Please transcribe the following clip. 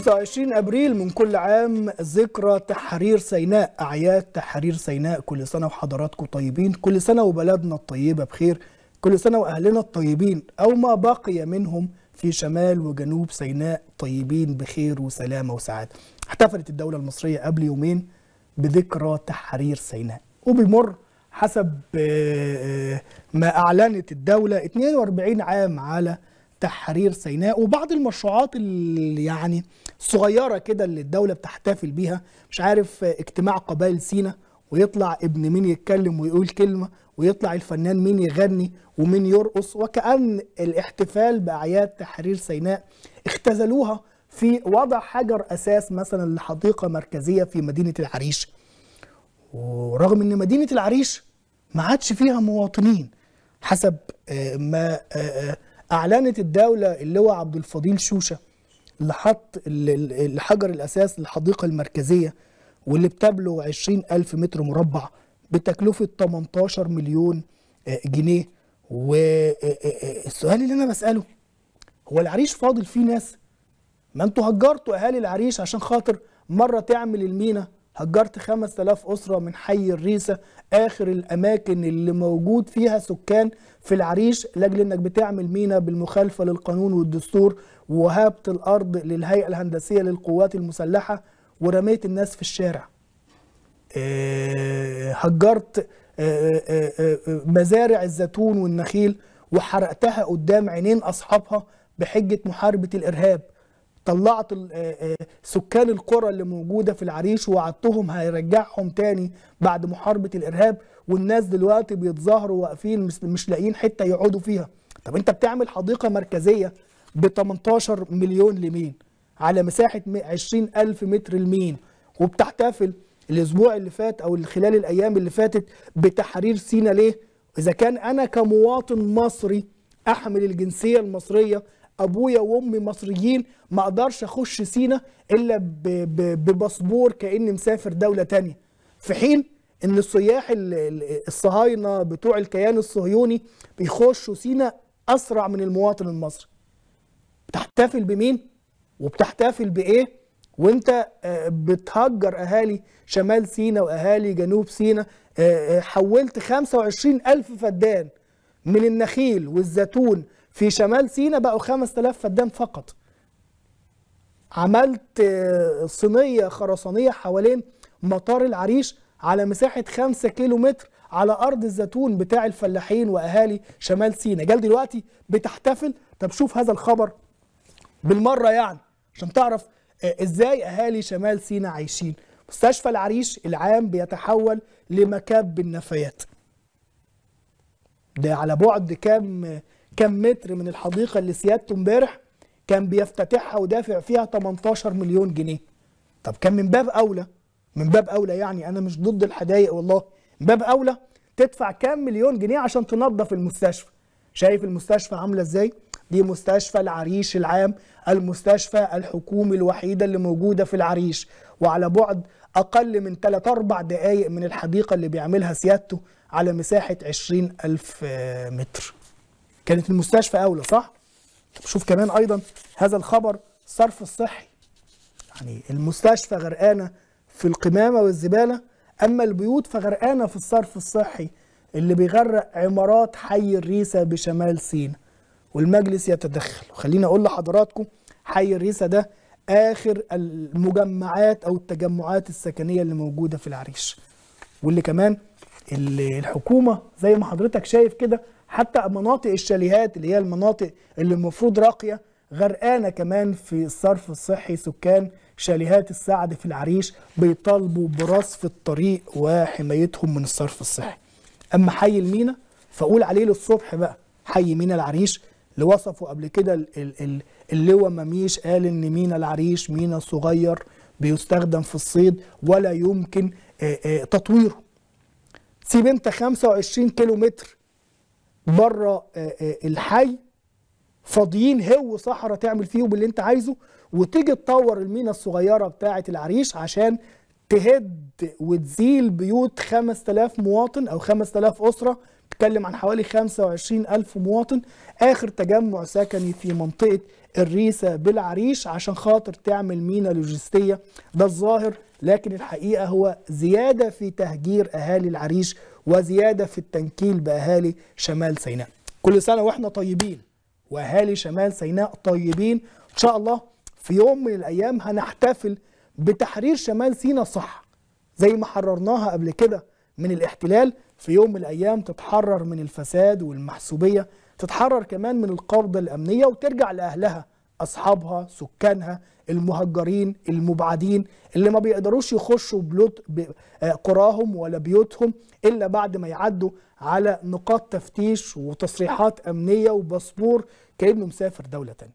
25 أبريل من كل عام ذكرى تحرير سيناء أعياد تحرير سيناء كل سنة وحضراتكم طيبين كل سنة وبلدنا الطيبة بخير كل سنة وأهلنا الطيبين أو ما بقي منهم في شمال وجنوب سيناء طيبين بخير وسلامة وسعادة احتفلت الدولة المصرية قبل يومين بذكرى تحرير سيناء وبيمر حسب آه، آه، ما أعلنت الدولة 42 عام على تحرير سيناء وبعض المشروعات اللي يعني صغيرة كده اللي الدولة بتحتفل بيها مش عارف اجتماع قبائل سينا ويطلع ابن مين يتكلم ويقول كلمة ويطلع الفنان مين يغني ومين يرقص وكأن الاحتفال بأعياد تحرير سيناء اختزلوها في وضع حجر أساس مثلا لحديقة مركزية في مدينة العريش ورغم ان مدينة العريش ما عادش فيها مواطنين حسب آه، ما آه، آه، اعلنت الدوله اللواء عبد الفضيل شوشه اللي حط اللي حجر الاساس للحديقه المركزيه واللي بتبلغ 20000 متر مربع بتكلفه 18 مليون آه، جنيه والسؤال آه، آه، اللي انا بساله هو العريش فاضل فيه ناس ما انتوا هجرتوا اهالي العريش عشان خاطر مره تعمل المينا هجرت 5000 أسرة من حي الريسة آخر الأماكن اللي موجود فيها سكان في العريش لأجل إنك بتعمل مينا بالمخالفة للقانون والدستور وهبت الأرض للهيئة الهندسية للقوات المسلحة ورميت الناس في الشارع آه، هجرت آه، آه، مزارع الزيتون والنخيل وحرقتها قدام عينين أصحابها بحجة محاربة الإرهاب طلعت آه، آه، سكان القرى اللي موجوده في العريش ووعدتهم هيرجعهم تاني بعد محاربه الارهاب والناس دلوقتي بيتظاهروا واقفين مش لاقيين حته يقعدوا فيها طب انت بتعمل حديقه مركزيه ب 18 مليون لمين على مساحه 20 ألف متر لمين وبتحتفل الاسبوع اللي فات او خلال الايام اللي فاتت بتحرير سينا ليه اذا كان انا كمواطن مصري احمل الجنسيه المصريه ابويا وامي مصريين ما اقدرش اخش سينا الا بباسبور كاني مسافر دوله تانية في حين ان السياح الصهاينه بتوع الكيان الصهيوني بيخشوا سينا اسرع من المواطن المصري بتحتفل بمين وبتحتفل بايه وانت آه، بتهجر اهالي شمال سينا واهالي جنوب سينا آه، آه، حولت 25 الف فدان من النخيل والزيتون في شمال سينا بقوا 5000 فدان فقط عملت آه، صينية خرسانية حوالين مطار العريش على مساحة 5 كيلو متر على أرض الزيتون بتاع الفلاحين وأهالي شمال سينا جال دلوقتي بتحتفل طب شوف هذا الخبر بالمرة يعني عشان تعرف آه، إزاي أهالي شمال سينا عايشين مستشفى العريش العام بيتحول لمكاب النفايات. ده على بعد كام آه، كم متر من الحديقه اللي سيادته امبارح كان بيفتتحها ودافع فيها 18 مليون جنيه طب كان من باب اولى من باب اولى يعني انا مش ضد الحدائق والله من باب اولى تدفع كام مليون جنيه عشان تنظف المستشفى شايف المستشفى عامله ازاي دي مستشفى العريش العام المستشفى الحكومي الوحيده اللي موجوده في العريش وعلى بعد اقل من 3 4 دقائق من الحديقه اللي بيعملها سيادته على مساحه 20000 متر كانت المستشفى اولى صح؟ طب شوف كمان ايضا هذا الخبر صرف الصحي يعني المستشفى غرقانه في القمامه والزباله اما البيوت فغرقانه في الصرف الصحي اللي بيغرق عمارات حي الريسه بشمال سينا والمجلس يتدخل وخليني اقول لحضراتكم حي الريسه ده اخر المجمعات او التجمعات السكنيه اللي موجوده في العريش واللي كمان الحكومه زي ما حضرتك شايف كده حتى مناطق الشاليهات اللي هي المناطق اللي المفروض راقيه غرقانه كمان في الصرف الصحي سكان شاليهات السعد في العريش بيطالبوا برصف الطريق وحمايتهم من الصرف الصحي اما حي المينا فاقول عليه للصبح بقى حي مينا العريش اللي وصفه قبل كده اللواء مميش قال ان مينا العريش مينا صغير بيستخدم في الصيد ولا يمكن تطويره سيب انت 25 كيلو متر بره آه، آه، الحي فاضيين هو صحراء تعمل فيهم اللي انت عايزه وتيجي تطور المينا الصغيره بتاعه العريش عشان تهد وتزيل بيوت 5000 مواطن او 5000 اسره بتتكلم عن حوالي 25000 مواطن اخر تجمع سكني في منطقه الريسه بالعريش عشان خاطر تعمل مينا لوجستيه ده الظاهر لكن الحقيقه هو زياده في تهجير اهالي العريش وزيادة في التنكيل بأهالي شمال سيناء كل سنة وإحنا طيبين وأهالي شمال سيناء طيبين إن شاء الله في يوم من الأيام هنحتفل بتحرير شمال سيناء صح زي ما حررناها قبل كده من الاحتلال في يوم من الأيام تتحرر من الفساد والمحسوبية تتحرر كمان من القبضة الأمنية وترجع لأهلها اصحابها سكانها المهجرين المبعدين اللي ما بيقدروش يخشوا بلوت آه، قراهم ولا بيوتهم الا بعد ما يعدوا على نقاط تفتيش وتصريحات امنيه وباسبور كانه مسافر دوله تانية